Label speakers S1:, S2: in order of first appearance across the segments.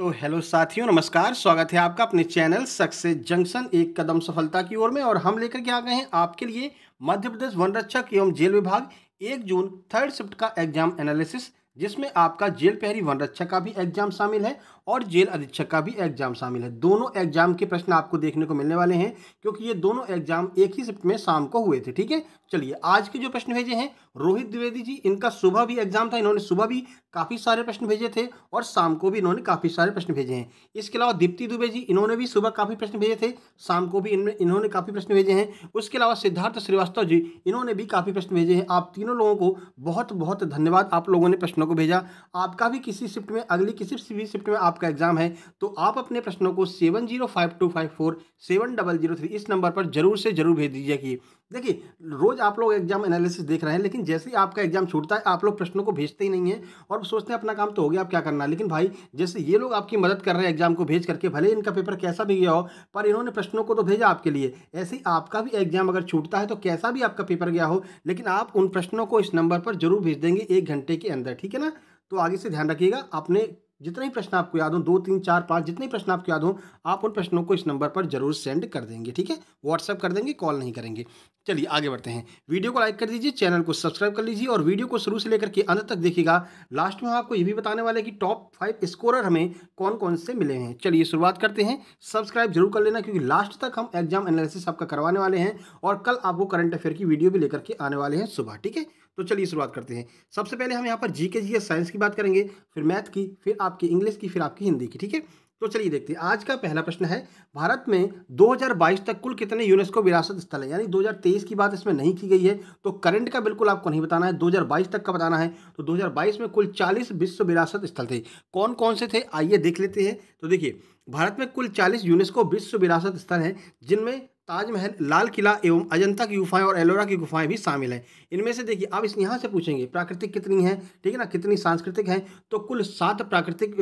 S1: तो हेलो साथियों नमस्कार स्वागत है आपका अपने चैनल सक्सेस जंक्शन एक कदम सफलता की ओर में और हम लेकर के आ गए हैं आपके लिए मध्य प्रदेश वन रक्षक एवं जेल विभाग एक जून थर्ड शिफ्ट का एग्जाम एनालिसिस जिसमें आपका जेल प्रहरी वन रक्षक का भी एग्जाम शामिल है और जेल अधीक्षक का भी एग्जाम शामिल है दोनों एग्जाम के प्रश्न आपको देखने को मिलने वाले हैं क्योंकि ये दोनों एग्जाम एक ही शिफ्ट में शाम को हुए थे ठीक है चलिए आज के जो प्रश्न भेजे हैं रोहित द्विवेदी जी इनका सुबह भी एग्जाम था इन्होंने सुबह भी काफ़ी सारे प्रश्न भेजे थे और शाम को भी इन्होंने काफ़ी सारे प्रश्न भेजे हैं इसके अलावा दीप्ति दुबे जी इन्होंने भी सुबह काफ़ी प्रश्न भेजे थे शाम को भी इन्होंने काफ़ी प्रश्न भेजे हैं उसके अलावा सिद्धार्थ श्रीवास्तव जी इन्होंने भी काफ़ी प्रश्न भेजे हैं आप तीनों लोगों को बहुत बहुत धन्यवाद आप लोगों ने प्रश्न प्रश्नों को भेजा आपका भी किसी शिफ्ट में अगली किसी भी शिफ्ट में आपका एग्जाम है तो आप अपने प्रश्नों को seven zero five two five four seven double zero three इस नंबर पर जरूर से जरूर भेज दीजिए कि देखिए रोज़ आप लोग एग्जाम एनालिसिस देख रहे हैं लेकिन जैसे ही आपका एग्जाम छूटता है आप लोग प्रश्नों को भेजते ही नहीं है और सोचते हैं अपना काम तो हो गया आप क्या करना लेकिन भाई जैसे ये लोग आपकी मदद कर रहे हैं एग्जाम को भेज करके भले इनका पेपर कैसा भी गया हो पर इन्होंने प्रश्नों को तो भेजा आपके लिए ऐसे ही आपका भी एग्जाम अगर छूटता है तो कैसा भी आपका पेपर गया हो लेकिन आप उन प्रश्नों को इस नंबर पर जरूर भेज देंगे एक घंटे के अंदर ठीक ठीक है ना तो आगे से ध्यान रखिएगा आपने जितने ही प्रश्न आपको याद हो दो तीन चार पाँच जितने प्रश्न आपको याद हो आप उन प्रश्नों को इस नंबर पर जरूर सेंड कर देंगे ठीक है व्हाट्सअप कर देंगे कॉल नहीं करेंगे चलिए आगे बढ़ते हैं वीडियो को लाइक कर दीजिए चैनल को सब्सक्राइब कर लीजिए और वीडियो को शुरू से लेकर के अंत तक देखिएगा लास्ट में आपको ये भी बताने वाले कि टॉप फाइव स्कोरर हमें कौन कौन से मिले हैं चलिए शुरुआत करते हैं सब्सक्राइब जरूर कर लेना क्योंकि लास्ट तक हम एग्जाम एनालिसिस आपका करवाने वाले हैं और कल आपको करंट अफेयर की वीडियो भी लेकर के आने वाले हैं सुबह ठीक है तो चलिए शुरुआत करते हैं सबसे पहले हम यहाँ पर जी के जी एस साइंस की बात करेंगे फिर मैथ की फिर आपकी इंग्लिश की फिर आपकी हिंदी की ठीक है तो चलिए देखते हैं आज का पहला प्रश्न है भारत में 2022 तक कुल कितने यूनेस्को विरासत स्थल हैं यानी 2023 की बात इसमें नहीं की गई है तो करंट का बिल्कुल आपको नहीं बताना है 2022 तक का बताना है तो 2022 में कुल 40 विश्व विरासत स्थल थे कौन कौन से थे आइए देख लेते हैं तो देखिए भारत में कुल 40 यूनेस्को विश्व विरासत स्थल हैं जिनमें ताजमहल लाल किला एवं अजंता की गुफाएं और एलोरा की गुफाएं भी शामिल हैं इनमें से देखिए आप इस यहाँ से पूछेंगे प्राकृतिक कितनी है ठीक है ना कितनी सांस्कृतिक है तो कुल सात प्राकृतिक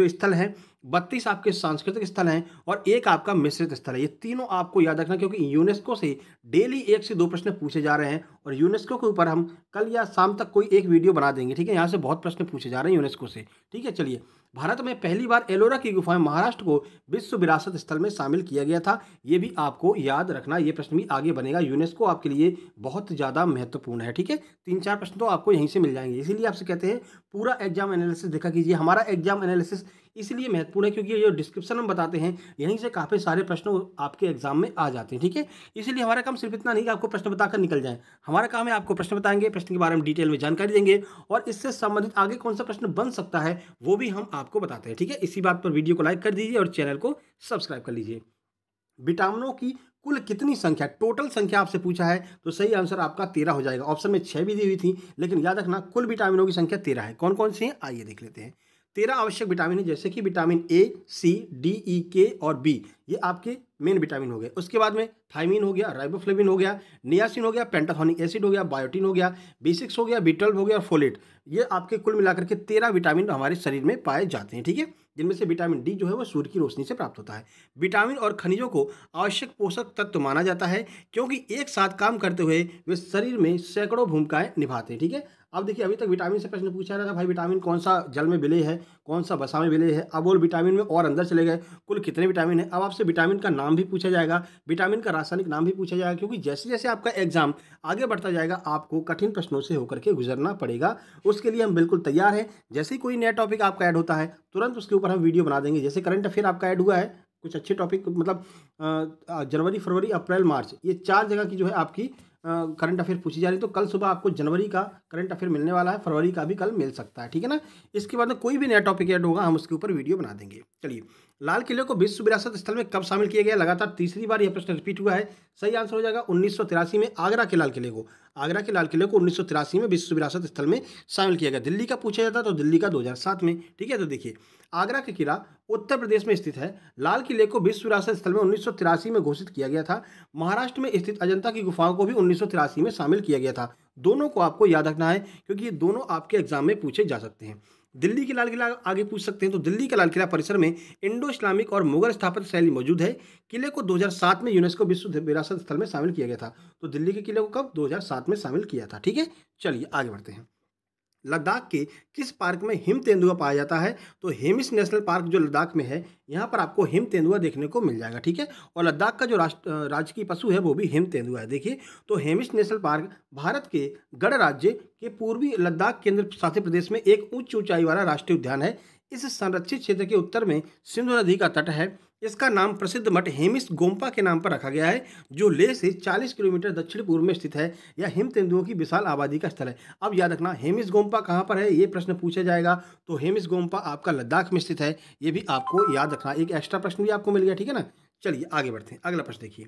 S1: जो स्थल हैं बत्तीस आपके सांस्कृतिक स्थल हैं और एक आपका मिश्रित स्थल है ये तीनों आपको याद रखना क्योंकि यूनेस्को से डेली एक से दो प्रश्न पूछे जा रहे हैं और यूनेस्को के ऊपर हम कल या शाम तक कोई एक वीडियो बना देंगे ठीक है यहाँ से बहुत प्रश्न पूछे जा रहे हैं यूनेस्को से ठीक है चलिए भारत में पहली बार एलोरा की गुफाएं महाराष्ट्र को विश्व विरासत स्थल में शामिल किया गया था ये भी आपको याद रखना ये प्रश्न भी आगे बनेगा यूनेस्को आपके लिए बहुत ज़्यादा महत्वपूर्ण है ठीक है तीन चार प्रश्न तो आपको यहीं से मिल जाएंगे इसीलिए आपसे कहते हैं पूरा एग्जाम एनालिसिस देखा कीजिए हमारा एग्जाम एनालिसिस इसलिए महत्वपूर्ण है क्योंकि जो डिस्क्रिप्शन हम बताते हैं यहीं से काफ़ी सारे प्रश्न आपके एग्जाम में आ जाते हैं ठीक है इसलिए हमारा काम सिर्फ इतना नहीं कि आपको प्रश्न बताकर निकल जाए हमारा काम है आपको प्रश्न बताएंगे प्रश्न के बारे में डिटेल में जानकारी देंगे और इससे संबंधित आगे कौन सा प्रश्न बन सकता है वो भी हम आपको बताते हैं ठीक है इसी बात पर वीडियो को लाइक कर दीजिए और चैनल को सब्सक्राइब कर लीजिए विटामिनों की कुल कितनी संख्या टोटल संख्या आपसे पूछा है तो सही आंसर आपका तेरह हो जाएगा ऑप्शन में छह भी दी हुई थी लेकिन याद रखना कुल विटामिनों की संख्या तेरह है कौन कौन सी है आइए देख लेते हैं तेरह आवश्यक विटामिन है जैसे कि vitamin A C D E के और बी ये आपके मेन विटामिन हो गए उसके बाद में थाइमिन हो गया राइबोफ्लेविन हो गया नियासिन हो गया पेंटाथोनिक एसिड हो गया बायोटिन हो गया बी हो गया बी हो गया और फोलेट ये आपके कुल मिलाकर के तेरह विटामिन हमारे शरीर में पाए जाते हैं ठीक है जिनमें से विटामिन डी जो है वो सूर्य की रोशनी से प्राप्त होता है विटामिन और खनिजों को आवश्यक पोषक तत्व माना जाता है क्योंकि एक साथ काम करते हुए वे शरीर में सैकड़ों भूमिकाएं निभाते हैं ठीक है अब देखिए अभी तक विटामिन से प्रश्न पूछा रहा था भाई विटामिन कौन सा जल में विलय है कौन सा बसा में विलय है अब और विटामिन में और अंदर चले गए कुल कितने विटामिन है अब आपसे विटामिन का नाम भी पूछा जाएगा विटामिन का रासायनिक नाम भी पूछा जाएगा क्योंकि जैसे जैसे आपका एग्जाम आगे बढ़ता जाएगा आपको कठिन प्रश्नों से होकर के गुजरना पड़ेगा उसके लिए हम बिल्कुल तैयार हैं जैसे ही कोई नया टॉपिक आपका ऐड होता है तुरंत उसके ऊपर हम वीडियो बना देंगे जैसे करंट अफेयर आपका ऐड हुआ है कुछ अच्छे टॉपिक मतलब जनवरी फरवरी अप्रैल मार्च ये चार जगह की जो है आपकी करंट अफेयर पूछी जा रही है तो कल सुबह आपको जनवरी का करंट अफेयर मिलने वाला है फरवरी का भी कल मिल सकता है ठीक है ना इसके बाद कोई भी नया टॉपिक ऐड होगा हम उसके ऊपर वीडियो बना देंगे चलिए लाल किले को विश्व विरासत स्थल में कब शामिल किया गया लगातार तीसरी बार यह प्रश्न रिपीट हुआ है सही आंसर हो जाएगा उन्नीस में आगरा के लाल किले को आगरा के लाल किले को उन्नीस में विश्व विरासत स्थल में शामिल किया गया दिल्ली का पूछा जाता तो दिल्ली का दो में ठीक है तो देखिए आगरा का किला उत्तर प्रदेश में स्थित है लाल किले को विश्व विरासत स्थल में उन्नीस में घोषित किया गया था महाराष्ट्र में स्थित अजंता की गुफाओं को भी उन्नीस में शामिल किया गया था दोनों को आपको याद रखना है क्योंकि ये दोनों आपके एग्जाम में पूछे जा सकते हैं दिल्ली के लाल किला आगे पूछ सकते हैं तो दिल्ली का लाल किला परिसर में इंडो इस्लामिक और मुगल स्थापित शैली मौजूद है किले को 2007 में यूनेस्को विश्व विरासत स्थल में शामिल किया गया था तो दिल्ली के किले को कब 2007 में शामिल किया था ठीक है चलिए आगे बढ़ते हैं लद्दाख के किस पार्क में हिम तेंदुआ पाया जाता है तो हेमिस नेशनल पार्क जो लद्दाख में है यहाँ पर आपको हिम तेंदुआ देखने को मिल जाएगा ठीक है और लद्दाख का जो राष्ट्र राजकीय पशु है वो भी हिम तेंदुआ है देखिए तो हेमिस नेशनल पार्क भारत के गढ़ राज्य के पूर्वी लद्दाख केंद्र शासित प्रदेश में एक उच्च ऊंचाई वाला राष्ट्रीय उद्यान है इस संरक्षित क्षेत्र के उत्तर में सिंधु नदी का तट है इसका नाम प्रसिद्ध मठ हेमिस गोम्पा के नाम पर रखा गया है जो ले से 40 किलोमीटर दक्षिण पूर्व में स्थित है यह हिम तेंदुओं की विशाल आबादी का स्थल है अब याद रखना हेमिस गोम्पा कहाँ पर है ये प्रश्न पूछा जाएगा तो हेमिस गोम्पा आपका लद्दाख में स्थित है ये भी आपको याद रखना एक एक्स्ट्रा प्रश्न भी आपको मिल गया ठीक है ना चलिए आगे बढ़ते हैं अगला प्रश्न देखिए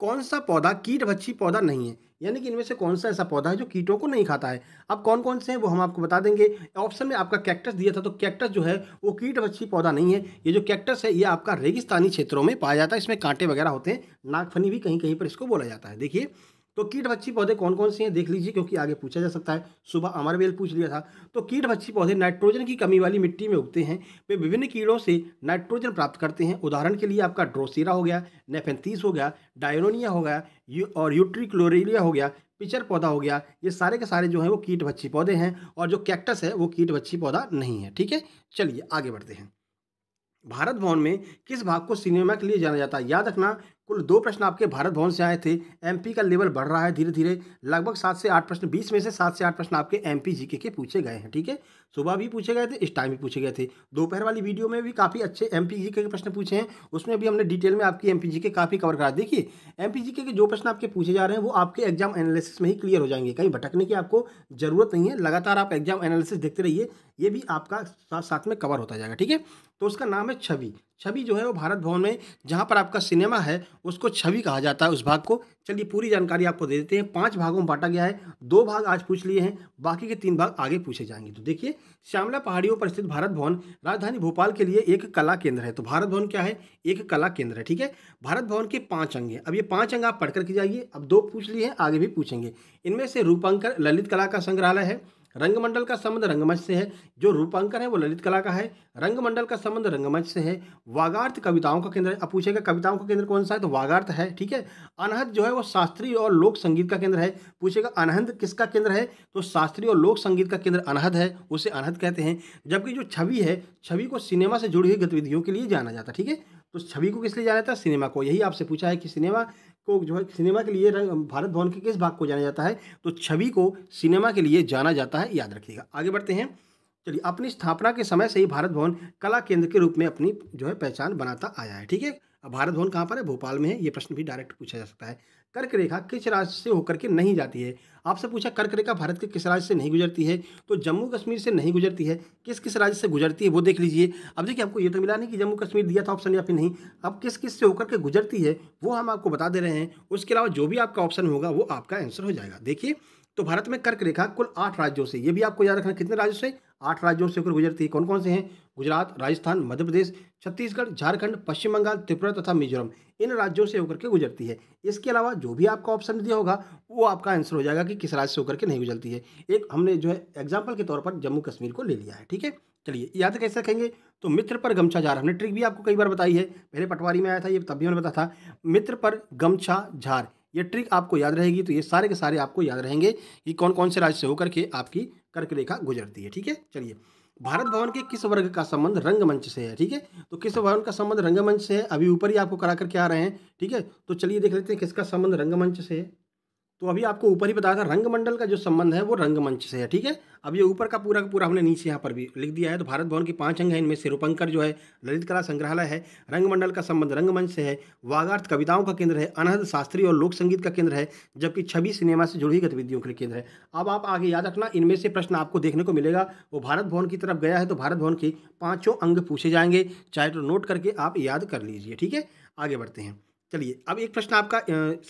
S1: कौन सा पौधा कीट भच्छी पौधा नहीं है यानी कि इनमें से कौन सा ऐसा पौधा है जो कीटों को नहीं खाता है अब कौन कौन से हैं वो हम आपको बता देंगे ऑप्शन में आपका कैक्टस दिया था तो कैक्टस जो है वो कीट भच्छी पौधा नहीं है ये जो कैक्टस है ये आपका रेगिस्तानी क्षेत्रों में पाया जाता है इसमें कांटे वगैरह होते हैं नागफनी भी कहीं कहीं पर इसको बोला जाता है देखिए तो कीट भच्छी पौधे कौन कौन से हैं देख लीजिए क्योंकि आगे पूछा जा सकता है सुबह अमरवेल पूछ लिया था तो कीट भच्छी पौधे नाइट्रोजन की कमी वाली मिट्टी में उगते हैं वे विभिन्न कीड़ों से नाइट्रोजन प्राप्त करते हैं उदाहरण के लिए आपका ड्रोसेरा हो गया नेफेंतीस हो गया डायरोनिया हो गया और यूट्रिक्लोरेलिया हो गया पिचर पौधा हो गया ये सारे के सारे जो हैं वो कीट भच्छी पौधे हैं और जो कैक्टस है वो कीट भच्छी पौधा नहीं है ठीक है चलिए आगे बढ़ते हैं भारत भवन में किस भाग को सिनेमा के लिए जाना जाता है याद रखना कुल दो प्रश्न आपके भारत भवन से आए थे एमपी का लेवल बढ़ रहा है धीरे धीरे लगभग सात से आठ प्रश्न बीस में से सात से आठ प्रश्न आपके एमपी जीके के पूछे गए हैं ठीक है सुबह भी पूछे गए थे इस टाइम भी पूछे गए थे दोपहर वाली वीडियो में भी काफ़ी अच्छे एम पी के प्रश्न पूछे हैं उसमें भी हमने डिटेल में आपकी एम पी के काफ़ी कवर करा देखिए एम पी के जो प्रश्न आपके पूछे जा रहे हैं वो आपके एग्जाम एनालिसिस में ही क्लियर हो जाएंगे कहीं भटकने की आपको ज़रूरत नहीं है लगातार आप एग्जाम एनालिसिस देखते रहिए ये भी आपका साथ साथ में कवर होता जाएगा ठीक है तो उसका नाम है छवि छवि जो है वो भारत भवन में जहाँ पर आपका सिनेमा है उसको छवि कहा जाता है उस भाग को चलिए पूरी जानकारी आपको दे देते हैं पांच भागों में बांटा गया है दो भाग आज पूछ लिए हैं बाकी के तीन भाग आगे पूछे जाएंगे तो देखिए श्यामला पहाड़ियों पर स्थित भारत भवन राजधानी भोपाल के लिए एक कला केंद्र है तो भारत भवन क्या है एक कला केंद्र है ठीक है भारत भवन के पाँच अंग हैं अब ये पाँच अंग आप पढ़ के जाइए अब दो पूछ लिए हैं आगे भी पूछेंगे इनमें से रूपांकर ललित कला का संग्रहालय है रंगमंडल का संबंध रंगमंच से है जो रूपांकन है वो ललित कला का है रंगमंडल का संबंध रंगमंच से है वागार्थ कविताओं का केंद्र है अब पूछेगा कविताओं का केंद्र कौन सा है तो वागार्थ है ठीक है अनहद जो है वो शास्त्रीय और लोक संगीत का केंद्र है पूछेगा अनहद किसका केंद्र है तो शास्त्रीय और लोक संगीत का केंद्र अनहद है उसे अनहद कहते हैं जबकि जो छवि है छवि को सिनेमा से जुड़ी हुई गतिविधियों के लिए जाना जाता है ठीक है तो छवि को किस लिए जाना जाता है सिनेमा को यही आपसे पूछा है कि सिनेमा को जो है सिनेमा के लिए रंग भारत भवन के किस भाग को जाना जाता है तो छवि को सिनेमा के लिए जाना जाता है याद रखिएगा आगे बढ़ते हैं चलिए अपनी स्थापना के समय से ही भारत भवन कला केंद्र के रूप में अपनी जो है पहचान बनाता आया है ठीक है भारत भवन कहाँ पर है भोपाल में है ये प्रश्न भी डायरेक्ट पूछा जा सकता है कर्क रेखा किस राज्य से होकर के नहीं जाती है आपसे पूछा कर्क रेखा भारत के किस राज्य से नहीं गुजरती है तो जम्मू कश्मीर से नहीं गुजरती है किस किस राज्य से गुजरती है वो देख लीजिए अब देखिए आपको ये तो मिला नहीं कि जम्मू कश्मीर दिया था ऑप्शन या फिर नहीं अब किस किस से होकर के गुजरती है वो हम आपको बता दे रहे हैं उसके अलावा जो भी आपका ऑप्शन होगा वो आपका आंसर हो जाएगा देखिए तो भारत में कर्क रेखा कुल आठ राज्यों से ये भी आपको याद रखना कितने राज्यों से आठ राज्यों से होकर गुजरती है कौन कौन से हैं गुजरात राजस्थान मध्य प्रदेश छत्तीसगढ़ झारखंड पश्चिम बंगाल त्रिपुरा तथा मिजोरम इन राज्यों से होकर के गुजरती है इसके अलावा जो भी आपका ऑप्शन दिया होगा वो आपका आंसर हो जाएगा कि किस राज्य से होकर के नहीं गुजरती है एक हमने जो है एग्जाम्पल के तौर पर जम्मू कश्मीर को ले लिया है ठीक है चलिए याद कैसे रखेंगे तो मित्र पर गमछा झार हमने ट्रिक भी आपको कई बार बताई है पहले पटवारी में आया था ये तब भी मैंने बताया था मित्र पर गमछा झार ये ट्रिक आपको याद रहेगी तो ये सारे के सारे आपको याद रहेंगे कि कौन कौन से राज्य से होकर के आपकी कर्क रेखा गुजरती है ठीक है चलिए भारत भवन के किस वर्ग का संबंध रंगमंच से है ठीक है तो किस भवन का संबंध रंगमंच से है अभी ऊपर ही आपको करा करके आ रहे हैं ठीक है तो चलिए देख लेते हैं किसका संबंध रंगमंच से है तो अभी आपको ऊपर ही बताया था रंगमंडल का जो संबंध है वो रंगमंच से है ठीक है अब ये ऊपर का पूरा का पूरा हमने नीचे यहाँ पर भी लिख दिया है तो भारत भवन के पांच अंग हैं इनमें से रूपंकर जो है ललित कला संग्रहालय है रंगमंडल का संबंध रंगमंच से है वागार्थ कविताओं का केंद्र है अनहद शास्त्रीय और लोक संगीत का केंद्र है जबकि छवि सिनेमा से जुड़ी गतिविधियों के लिए केंद्र है अब आप आगे याद रखना इनमें से प्रश्न आपको देखने को मिलेगा वो भारत भवन की तरफ गया है तो भारत भवन के पाँचों अंग पूछे जाएंगे चाहे तो नोट करके आप याद कर लीजिए ठीक है आगे बढ़ते हैं चलिए अब एक प्रश्न आपका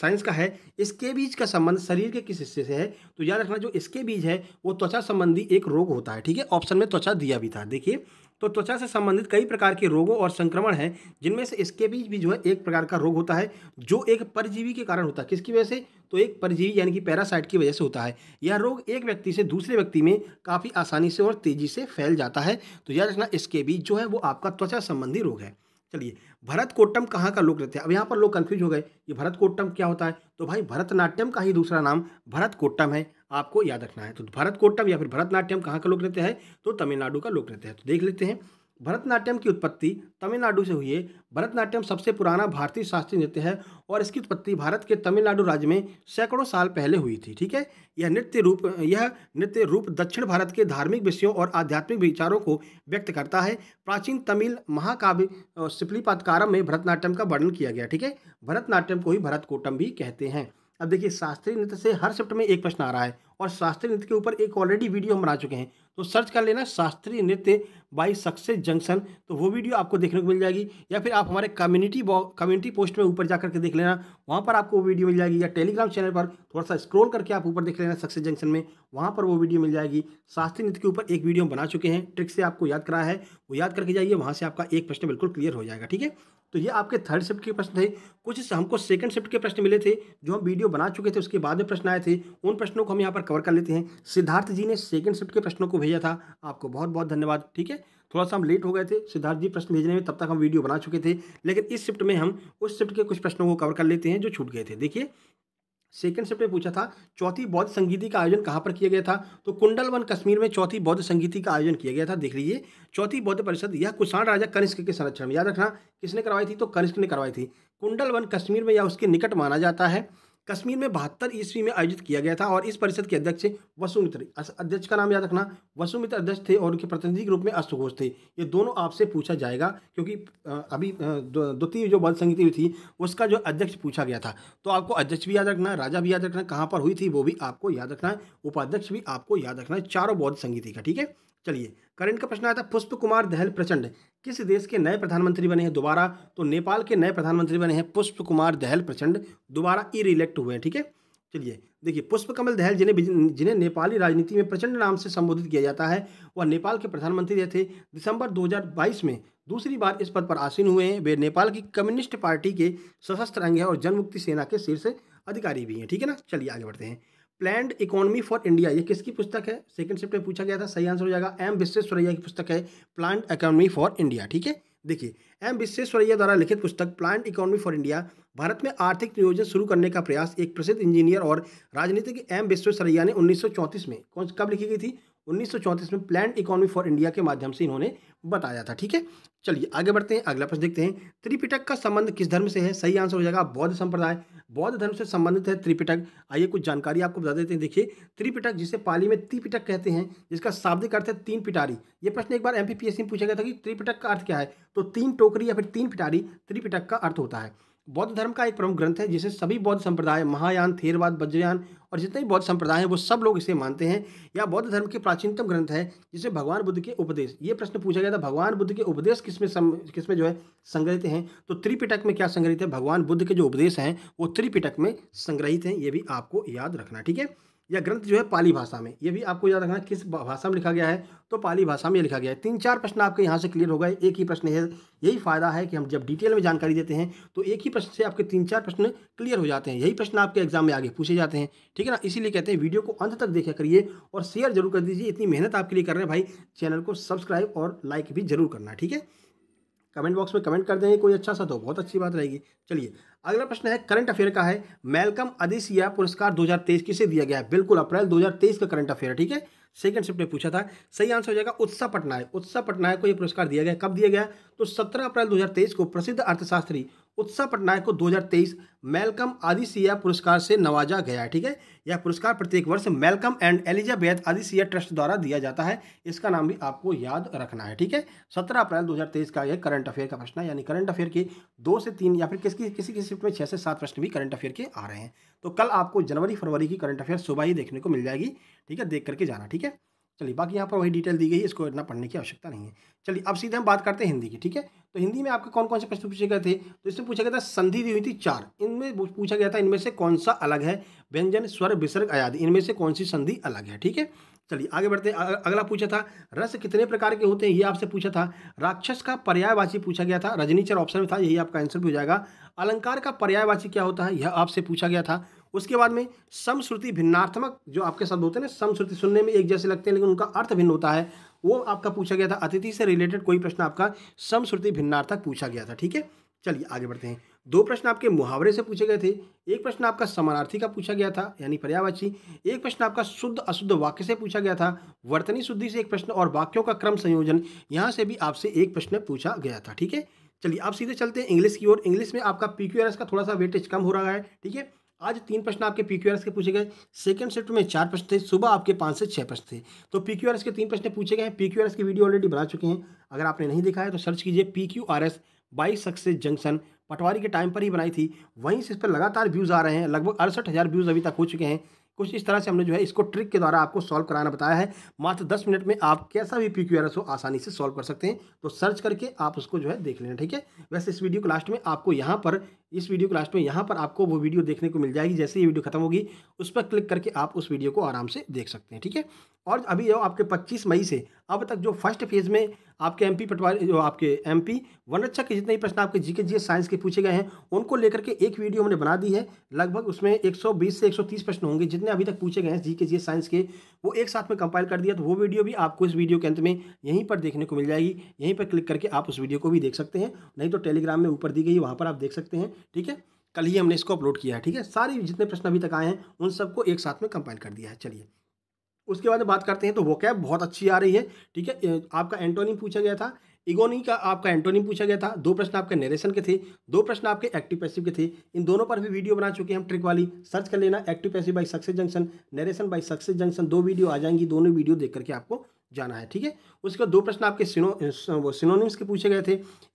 S1: साइंस का है इसके बीज का संबंध शरीर के किस हिस्से से है तो याद रखना जो इसके बीज है वो त्वचा संबंधी एक रोग होता है ठीक है ऑप्शन में त्वचा दिया भी था देखिए तो त्वचा से संबंधित कई प्रकार के रोगों और संक्रमण हैं जिनमें से इसके बीज भी जो है एक प्रकार का रोग होता है जो एक परजीवी के कारण होता है किसकी वजह से तो एक परजीवी यानी कि पैरासाइट की वजह से होता है यह रोग एक व्यक्ति से दूसरे व्यक्ति में काफ़ी आसानी से और तेज़ी से फैल जाता है तो याद रखना इसके बीज जो है वो आपका त्वचा संबंधी रोग है चलिए भरत कोट्टम कहाँ का लोक नृत्य है अब यहाँ पर लोग कन्फ्यूज हो गए कि भरत कोट्टम क्या होता है तो भाई भरतनाट्यम का ही दूसरा नाम भरत कोट्टम है आपको याद रखना है तो भरत कोट्टम या फिर भरतनाट्यम कहाँ का लोक नृत्य है तो तमिलनाडु का लोक नृत्य है तो देख लेते हैं भरतनाट्यम की उत्पत्ति तमिलनाडु से हुई है भरतनाट्यम सबसे पुराना भारतीय शास्त्रीय नृत्य है और इसकी उत्पत्ति भारत के तमिलनाडु राज्य में सैकड़ों साल पहले हुई थी ठीक है यह नृत्य रूप यह नृत्य रूप दक्षिण भारत के धार्मिक विषयों और आध्यात्मिक विचारों को व्यक्त करता है प्राचीन तमिल महाकाव्य शिपलीपातकार में भरतनाट्यम का वर्णन किया गया ठीक है भरतनाट्यम को ही भरतकोटम भी कहते हैं अब देखिए शास्त्रीय नृत्य से हर शिफ्ट में एक प्रश्न आ रहा है और शास्त्रीय नृत्य के ऊपर एक ऑलरेडी वीडियो हम बना चुके हैं तो सर्च कर लेना शास्त्रीय नृत्य बाई सक्सेस जंक्शन तो वो वीडियो आपको देखने को मिल जाएगी या फिर आप हमारे कम्युनिटी कम्युनिटी पोस्ट में ऊपर जा करके देख लेना वहाँ पर आपको वो वीडियो मिल जाएगी या टेलीग्राम चैनल पर थोड़ा सा स्क्रॉल करके आप ऊपर देख लेना सक्सेस जंक्शन में वहाँ पर वो वीडियो मिल जाएगी शास्त्रीय नृत्य के ऊपर एक वीडियो हम बना चुके हैं ट्रिक से आपको याद करा है वो याद करके जाइए वहाँ से आपका एक प्रश्न बिल्कुल क्लियर हो जाएगा ठीक है तो ये आपके थर्ड शिफ्ट के प्रश्न थे कुछ हमको सेकंड शिफ्ट के प्रश्न मिले थे जो हम वीडियो बना चुके थे उसके बाद में प्रश्न आए थे उन प्रश्नों को हम यहाँ पर कवर कर लेते हैं सिद्धार्थ जी ने सेकंड शिफ्ट के प्रश्नों को भेजा था आपको बहुत बहुत धन्यवाद ठीक है थोड़ा सा हम लेट हो गए थे सिद्धार्थ जी प्रश्न भेजने में तब तक हम वीडियो बना चुके थे लेकिन इस शिफ्ट में हम उस शिफ्ट के कुछ प्रश्नों को कवर कर लेते हैं जो छूट गए थे देखिए सेकंड सेप्ट में पूछा था चौथी बौद्ध संगीति का आयोजन कहाँ पर किया गया था तो कुंडल वन कश्मीर में चौथी बौद्ध संगीति का आयोजन किया गया था देख लीजिए चौथी बौद्ध परिषद यह कुषाण राजा कनिष्क के संरक्षण में याद रखना किसने करवाई थी तो कनिष्क ने करवाई थी कुंडल वन कश्मीर में या उसके निकट माना जाता है कश्मीर में बहत्तर ईस्वी में आयोजित किया गया था और इस परिषद के अध्यक्ष वसुमित्र अध्यक्ष का नाम याद रखना वसुमित्र अध्यक्ष थे और उनके प्रतिनिधि के रूप में अष्टघोष थे ये दोनों आपसे पूछा जाएगा क्योंकि अभी द्वितीय जो बल संगीति हुई थी उसका जो अध्यक्ष पूछा गया था तो आपको अध्यक्ष भी याद रखना राजा भी याद रखना कहाँ पर हुई थी वो भी आपको याद रखना है उपाध्यक्ष भी आपको याद रखना है चारों बौद्ध संगीति का ठीक है चलिए करंट का प्रश्न आया था पुष्प कुमार दहल प्रचंड किस देश के नए प्रधानमंत्री बने हैं दोबारा तो नेपाल के नए प्रधानमंत्री बने हैं पुष्प कुमार दहल प्रचंड दोबारा ई रिलेक्ट हुए हैं ठीक है चलिए देखिए पुष्प कमल दहल जिन्हें जिन्हें नेपाली राजनीति में प्रचंड नाम से संबोधित किया जाता है वह नेपाल के प्रधानमंत्री रहे थे दिसंबर 2022 में दूसरी बार इस पद पर आसीन हुए हैं वे नेपाल की कम्युनिस्ट पार्टी के सशस्त्र अंग हैं और जनमुक्ति सेना के शीर्ष अधिकारी भी हैं ठीक है ना चलिए आगे बढ़ते हैं प्लैंड इकोनॉमी फॉर इंडिया ये किसकी पुस्तक है सेकंड शिफ्ट में पूछा गया था सही आंसर हो जाएगा एम विश्वेश्वरैया की पुस्तक है प्लांट इकोनॉमी फॉर इंडिया ठीक है देखिए एम विश्वेश्वरैया द्वारा लिखित पुस्तक plant economy for India Bharat में आर्थिक नियोजन शुरू करने का प्रयास एक प्रसिद्ध इंजीनियर और राजनीतिक एम विश्वेश्वरैया ने उन्नीस में कौन कब लिखी गई थी 1934 में प्लान इकोनॉमी फॉर इंडिया के माध्यम से इन्होंने बताया था ठीक है चलिए आगे बढ़ते हैं अगला प्रश्न देखते हैं त्रिपिटक का संबंध किस धर्म से है सही आंसर हो जाएगा बौद्ध संप्रदाय बौद्ध धर्म से संबंधित है त्रिपिटक आइए कुछ जानकारी आपको बता देते हैं देखिए त्रिपिटक जिसे पाली में त्रिपिटक कहते हैं जिसका शाब्दिक अर्थ है तीन पिटारी ये प्रश्न एक बार एम में पूछा गया था कि त्रिपिटक का अर्थ क्या है तो तीन टोकरी या फिर तीन पिटारी त्रिपिटक का अर्थ होता है बौद्ध धर्म का एक प्रमुख ग्रंथ है जिसे सभी बौद्ध संप्रदाय महायान थेरवाद वज्रयान और जितने भी बौद्ध संप्रदाय हैं वो सब लोग इसे मानते हैं या बौद्ध धर्म के प्राचीनतम ग्रंथ है जिसे भगवान बुद्ध के उपदेश ये प्रश्न पूछा गया था भगवान बुद्ध के उपदेश किसमें सम किसमें जो है संग्रहित हैं तो त्रिपिटक में क्या संग्रहित है भगवान बुद्ध के जो उपदेश हैं वो त्रिपिटक में संग्रहित हैं ये भी आपको याद रखना ठीक है यह ग्रंथ जो है पाली भाषा में ये भी आपको याद रखना किस भाषा में लिखा गया है तो पाली भाषा में लिखा गया है तीन चार प्रश्न आपके यहाँ से क्लियर हो गए एक ही प्रश्न है यही फ़ायदा है कि हम जब डिटेल में जानकारी देते हैं तो एक ही प्रश्न से आपके तीन चार प्रश्न क्लियर हो जाते हैं यही प्रश्न आपके एग्जाम में आगे पूछे जाते हैं ठीक है ना इसीलिए कहते हैं वीडियो को अंत तक देखा करिए और शेयर जरूर कर दीजिए इतनी मेहनत आपके लिए कर रहे हैं भाई चैनल को सब्सक्राइब और लाइक भी जरूर करना ठीक है कमेंट बॉक्स में कमेंट कर देंगे कोई अच्छा सा तो बहुत अच्छी बात रहेगी चलिए अगला प्रश्न है करंट अफेयर का है मेलकम अदिसिया पुरस्कार 2023 किसे दिया गया है बिल्कुल अप्रैल 2023 का करंट अफेयर ठीक है सेकंड शिफ्ट ने पूछा था सही आंसर हो जाएगा उत्साह पटनायक उत्सव पटनायक को यह पुरस्कार दिया गया कब दिया गया तो सत्रह अप्रैल तेईस को प्रसिद्ध अर्थशास्त्री उत्साह पटनायक को 2023 मेलकम आदिसिया पुरस्कार से नवाजा गया ठीक है यह पुरस्कार प्रत्येक वर्ष Malcolm and Elizabeth Adiseshiah trust द्वारा दिया जाता है इसका नाम भी आपको याद रखना है ठीक है 17 अप्रैल 2023 का यह करंट अफेयर का प्रश्न है यानी करंट अफेयर के दो से तीन या फिर किसकी किसी किसी शिफ्ट में छः से सात प्रश्न भी करंट अफेयर के आ रहे हैं तो कल आपको जनवरी फरवरी की करंट अफेयर सुबह ही देखने को मिल जाएगी ठीक है देख करके जाना ठीक है चलिए बाकी यहाँ पर वही डिटेल दी गई है इसको इतना पढ़ने की आवश्यकता नहीं है चलिए अब सीधे हम बात करते हैं हिंदी की ठीक है तो हिंदी में आपके कौन कौन से प्रश्न पूछे गए थे तो इसमें पूछा गया था संधि दी हुई थी चार इनमें पूछा गया था इनमें से कौन सा अलग है व्यंजन स्वर विसर्ग आयादि इनमें से कौन सी संधि अलग है ठीक है चलिए आगे बढ़ते हैं अगला पूछा था रस कितने प्रकार के होते हैं ये आपसे पूछा था राक्षस का पर्यायवाची पूछा गया था रजनीचर ऑप्शन में था यही आपका आंसर भी हो जाएगा अलंकार का पर्यायवाची क्या होता है यह आपसे पूछा गया था उसके बाद में समश्रुति भिन्नात्मक जो आपके शब्द होते हैं ना समश्रुति सुनने में एक जैसे लगते हैं लेकिन उनका अर्थ भिन्न होता है वो आपका पूछा गया था अतिथि से रिलेटेड कोई प्रश्न आपका समश्रुति भिन्नार्थक पूछा गया था ठीक है चलिए आगे बढ़ते हैं दो प्रश्न आपके मुहावरे से पूछे गए थे एक प्रश्न आपका समानार्थी का पूछा गया था यानी पर्यावाची एक प्रश्न आपका शुद्ध अशुद्ध वाक्य से पूछा गया था वर्तनी शुद्धि से एक प्रश्न और वाक्यों का क्रम संयोजन यहाँ से भी आपसे एक प्रश्न पूछा गया था ठीक है चलिए आप सीधे चलते हैं इंग्लिश की ओर इंग्लिश में आपका पी का थोड़ा सा वेटेज कम हो रहा है ठीक है आज तीन प्रश्न आपके पी के पूछे गए सेकंड सेट में चार प्रश्न थे सुबह आपके पाँच से छः प्रश्न थे तो पी के तीन प्रश्न पूछे गए हैं पी की वीडियो ऑलरेडी बना चुके हैं अगर आपने नहीं देखा है तो सर्च कीजिए P Q R S by success junction patwari के टाइम पर ही बनाई थी वहीं से इस पर लगातार व्यूज़ आ रहे हैं लगभग अड़सठ हज़ार व्यूज़ अभी तक हो चुके हैं कुछ इस तरह से हमने जो है इसको ट्रिक के द्वारा आपको सॉल्व कराना बताया है मात्र दस मिनट में आप कैसा भी पी क्यू हो आसानी से सॉल्व कर सकते हैं तो सर्च करके आप उसको जो है देख लेना ठीक है वैसे इस वीडियो के लास्ट में आपको यहाँ पर इस वीडियो के लास्ट में यहाँ पर आपको वो वीडियो देखने को मिल जाएगी जैसे ये वीडियो खत्म होगी उस पर क्लिक करके आप उस वीडियो को आराम से देख सकते हैं ठीक है और अभी जो आपके 25 मई से अब तक जो फर्स्ट फेज़ में आपके एमपी पटवारी जो आपके एमपी वनरक्षक के जितने ही प्रश्न आपके जीके जीएस साइंस के पूछे गए हैं उनको लेकर के एक वीडियो हमने बना दी है लगभग उसमें 120 से 130 प्रश्न होंगे जितने अभी तक पूछे गए हैं जीके जीएस साइंस के वो एक साथ में कंपाइल कर दिया तो वो वीडियो भी आपको इस वीडियो के अंत में यहीं पर देखने को मिल जाएगी यहीं पर क्लिक करके आप उस वीडियो को भी देख सकते हैं नहीं तो टेलीग्राम में ऊपर दी गई वहाँ पर आप देख सकते हैं ठीक है कल ही हमने इसको अपलोड किया है ठीक है सारे जितने प्रश्न अभी तक आए हैं उन सबको एक साथ में कंपाइल कर दिया है चलिए उसके बाद बात करते हैं तो वो कैब बहुत अच्छी आ रही है ठीक है आपका एंटोनिम पूछा गया था इगोनी का आपका एंटोनिम पूछा गया था दो प्रश्न आपके नरेशन के थे दो प्रश्न आपके एक्टिव पैसिव के थे इन दोनों पर भी वीडियो बना चुके हैं हम ट्रिक वाली सर्च कर लेना active passive by success junction narration by success junction दो वीडियो आ जाएंगी दोनों वीडियो देख करके आपको जाना है ठीक है उसके बाद दो प्रश्न आपके सिनो वो सिनोनिम्स के पूछे गए थे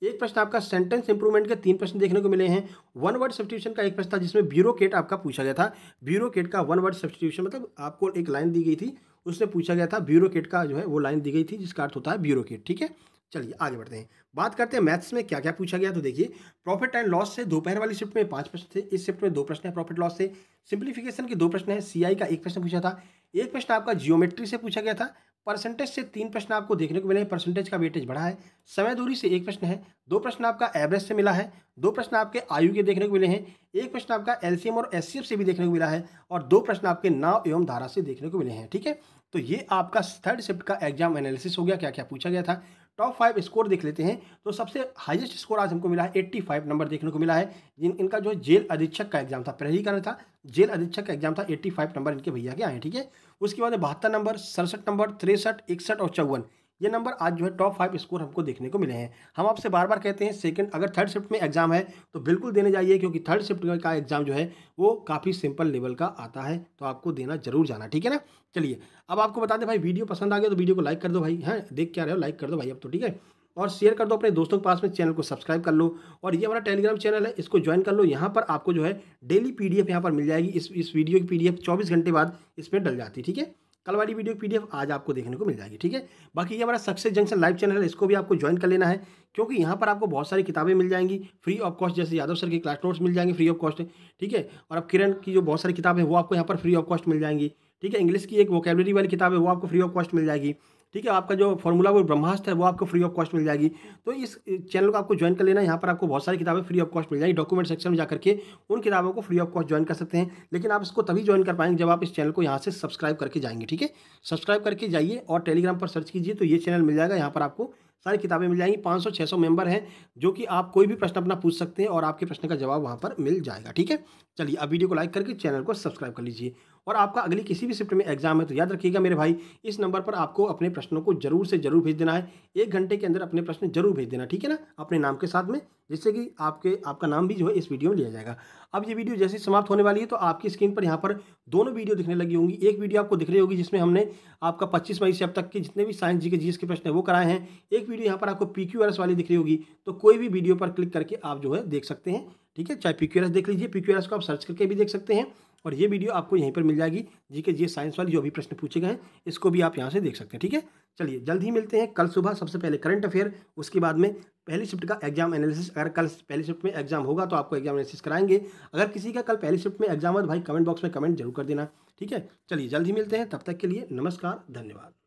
S1: एक प्रश्न आपका सेंटेंस इंप्रूवमेंट के तीन प्रश्न देखने को मिले हैं वन वर्ड सब्सटीट्यूशन का एक प्रश्न था जिसमें ब्यूरोकेट आपका पूछा गया था ब्यूरोकेट का वन वर्ड सब्सटीट्यूशन मतलब आपको एक लाइन दी गई थी उसने पूछा गया था ब्यूरोकेट का जो है वो लाइन दी गई थी जिसका अर्थ होता है ब्यूरोकेट ठीक है चलिए आगे बढ़ते हैं बात करते हैं मैथ्स में क्या क्या पूछा गया तो देखिए प्रॉफिट एंड लॉस से दोपहर वाली शिफ्ट में पांच प्रश्न थे इस शिफ्ट में दो प्रश्न है प्रॉफिट लॉस से सिंप्लीफिकेशन के दो प्रश्न है सीआई का एक प्रश्न पूछा था एक प्रश्न आपका जियोमेट्री से पूछा गया था परसेंटेज से तीन प्रश्न आपको देखने को मिले हैं परसेंटेज का वेटेज बढ़ा है समय दूरी से एक प्रश्न है दो प्रश्न आपका एवरेज से मिला है दो प्रश्न आपके आयु के देखने को मिले हैं एक प्रश्न आपका एलसीएम और एससीएफ से भी देखने को मिला है और दो प्रश्न आपके नाव एवं धारा से देखने को मिले हैं ठीक है तो ये आपका थर्ड शिफ्ट का एग्जाम एनालिसिस हो गया क्या क्या पूछा गया था टॉप फाइव स्कोर देख लेते हैं तो सबसे हाईएस्ट स्कोर आज हमको मिला है एट्टी फाइव नंबर देखने को मिला है जिन इनका जो जेल अधीक्षक का एग्जाम था पहली कारण था जेल अधीक्षक का एग्जाम था एट्टी फाइव नंबर इनके भैया के आए ठीक है उसके बाद बहत्तर नंबर सड़सठ नंबर तिरसठ इकसठ और चौवन ये नंबर आज जो है टॉप फाइव स्कोर हमको देखने को मिले हैं हम आपसे बार बार कहते हैं सेकंड अगर थर्ड शिफ्ट में एग्जाम है तो बिल्कुल देने जाइए क्योंकि थर्ड शिफ्ट का एग्जाम जो है वो काफ़ी सिंपल लेवल का आता है तो आपको देना जरूर जाना ठीक है ना चलिए अब आपको बता दें भाई वीडियो पसंद आ गया तो वीडियो को लाइक कर दो भाई हाँ देख क्या रहे हो लाइक कर दो भाई अब तो ठीक है और शेयर कर दो अपने दोस्तों के पास में चैनल को सब्सक्राइब कर लो और ये हमारा टेलीग्राम चैनल है इसको ज्वाइन कर लो यहाँ पर आपको जो है डेली पी डी यहाँ पर मिल जाएगी इस इस वीडियो की पी डी घंटे बाद इसमें डल जाती है ठीक है कल वाली वीडियो की पी आज आपको देखने को मिल जाएगी ठीक है बाकी ये हमारा सक्सेस जंक्शन लाइव चैनल है इसको भी आपको ज्वाइन कर लेना है क्योंकि यहाँ पर आपको बहुत सारी किताबें मिल जाएंगी फ्री ऑफ कॉस्ट जैसे यादव सर की क्लास नोट्स मिल जाएंगे फ्री ऑफ कॉस्ट ठीक है और अब किरण की जो बहुत सारी किताबें हैं वो आपको यहाँ पर फ्री ऑफ कॉस्ट मिल जाएंगी ठीक है इंग्लिश की एक वोकेबलरी वाली किताब है वो आपको फ्री ऑफ कॉस्ट मिल जाएगी ठीक है आपका जो फॉर्मूला वो ब्रह्मास्त्र है वो आपको फ्री ऑफ कॉस्ट मिल जाएगी तो इस चैनल को आपको ज्वाइन कर लेना यहाँ पर आपको बहुत सारी किताबें फ्री ऑफ कॉस्ट मिल जाएगी डॉक्यूमेंट सेक्शन में जाकर के उन किताबों को फ्री ऑफ कॉस्ट ज्वाइन कर सकते हैं लेकिन आप इसको तभी ज्वाइन कर पाएंगे जब आप इस चैनल को यहाँ से सब्सक्राइब करके जाएंगे ठीक है सब्सक्राइब करके जाइए और टेलीग्राम पर सर्च कीजिए तो ये चैनल मिल जाएगा यहाँ पर आपको सारी किताबें मिल जाएंगी 500 600 मेंबर हैं जो कि आप कोई भी प्रश्न अपना पूछ सकते हैं और आपके प्रश्न का जवाब वहाँ पर मिल जाएगा ठीक है चलिए अब वीडियो को लाइक करके चैनल को सब्सक्राइब कर लीजिए और आपका अगली किसी भी शिफ्ट में एग्जाम है तो याद रखिएगा मेरे भाई इस नंबर पर आपको अपने प्रश्नों को जरूर से जरूर भेज देना है एक घंटे के अंदर अपने प्रश्न जरूर भेज देना ठीक है ना अपने नाम के साथ में जिससे कि आपके आपका नाम भी जो है इस वीडियो में लिया जाएगा अब ये वीडियो जैसे समाप्त होने वाली है तो आपकी स्क्रीन पर यहाँ पर दोनों वीडियो दिखने लगी होंगी एक वीडियो आपको दिख रही होगी जिसमें हमने आपका 25 मई से अब तक के जितने भी साइंस जी के जीएस के प्रश्न है वो कराए हैं एक वीडियो यहाँ पर आपको पी वाली दिख रही होगी तो कोई भी वीडियो पर क्लिक करके आप जो है देख सकते हैं ठीक है चाहे पी देख लीजिए पी को आप सर्च करके भी देख सकते हैं और ये वीडियो आपको यहीं पर मिल जाएगी जी के जी साइंस वाले जो भी प्रश्न पूछे गए हैं इसको भी आप यहाँ से देख सकते हैं ठीक है चलिए जल्द ही मिलते हैं कल सुबह सबसे पहले करंट अफेयर उसके बाद में पहली शिफ्ट का एग्जाम एनालिसिस अगर कल पहली शिफ्ट में एग्जाम होगा तो आपको एग्जाम एनालिसिस कराएंगे अगर किसी का कल पहली शिफ्ट में एग्जाम हो तो भाई कमेंट बॉक्स में कमेंट जरूर कर देना ठीक है चलिए जल्द ही मिलते हैं तब तक के लिए नमस्कार धन्यवाद